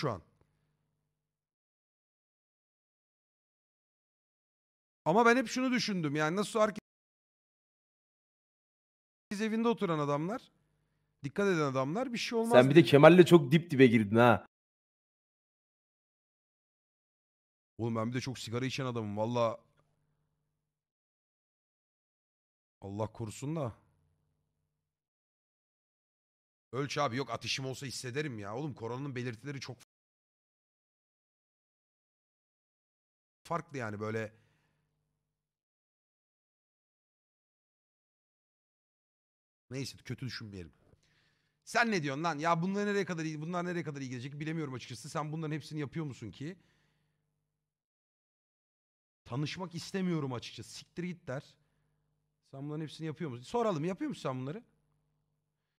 şu an. Ama ben hep şunu düşündüm yani nasıl herkes evinde oturan adamlar, dikkat eden adamlar bir şey olmaz. Sen bir de Kemal'le çok dip dibe girdin ha. Oğlum ben bir de çok sigara içen adamım valla. Allah korusun da. Ölç abi yok ateşim olsa hissederim ya. Oğlum koronanın belirtileri çok farklı yani böyle Neyse kötü düşünmeyelim. Sen ne diyorsun lan? Ya bunlar nereye kadar bunlar nereye kadar iyi gelecek bilemiyorum açıkçası. Sen bunların hepsini yapıyor musun ki? Tanışmak istemiyorum açıkçası. Siktir git der. Sen bunların hepsini yapıyor musun? Soralım yapıyor musun sen bunları?